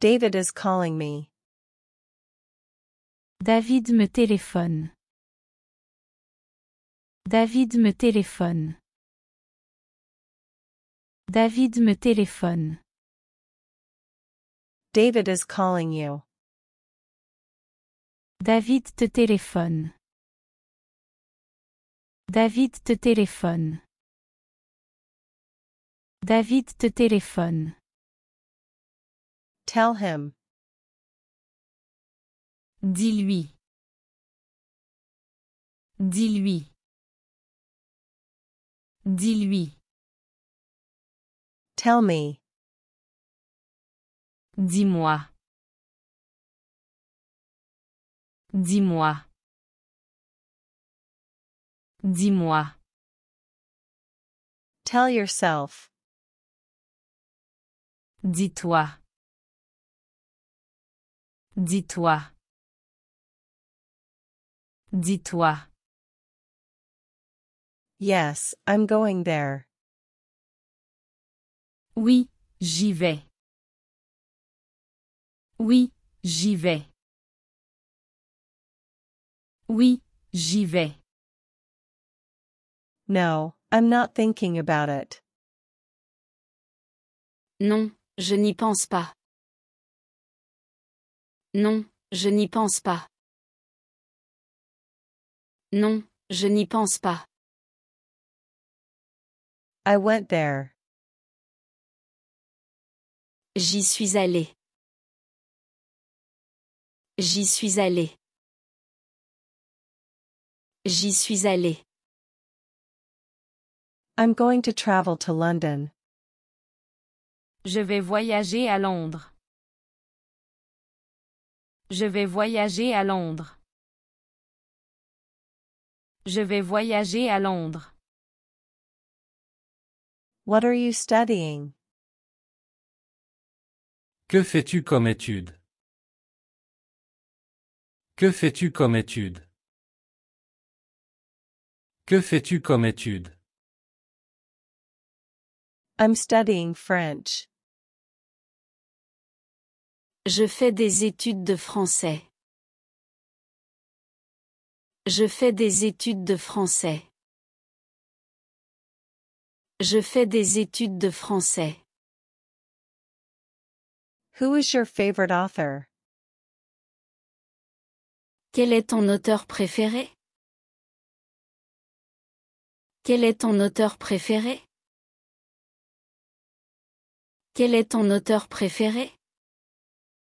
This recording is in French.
David is calling me. David me téléphone. David me téléphone. David me téléphone. David is calling you. David te téléphone. David te téléphone. David te téléphone. Tell him. Dis-lui. Dis-lui. Dis-lui. Tell me. Dis-moi. Dis-moi. Dis-moi. Tell yourself. Dis-toi. Dis-toi. Dis-toi. Yes, I'm going there. Oui, j'y vais. Oui, j'y vais. Oui, j'y vais. No, I'm not thinking about it. Non, je n'y pense pas. Non, je n'y pense pas. Non, je n'y pense pas. I went there. J'y suis allé. J'y suis allé. J'y suis allé. I'm going to travel to London. Je vais voyager à Londres. Je vais voyager à Londres. Je vais voyager à Londres. What are you studying? Que fais-tu comme étude? Que fais-tu comme étude? Que fais-tu comme étude? I'm studying French. Je fais des études de français. Je fais des études de français. Je fais des études de français. Who is your favorite author? Quel est ton auteur préféré? Quel est ton auteur préféré? Quel est ton auteur préféré?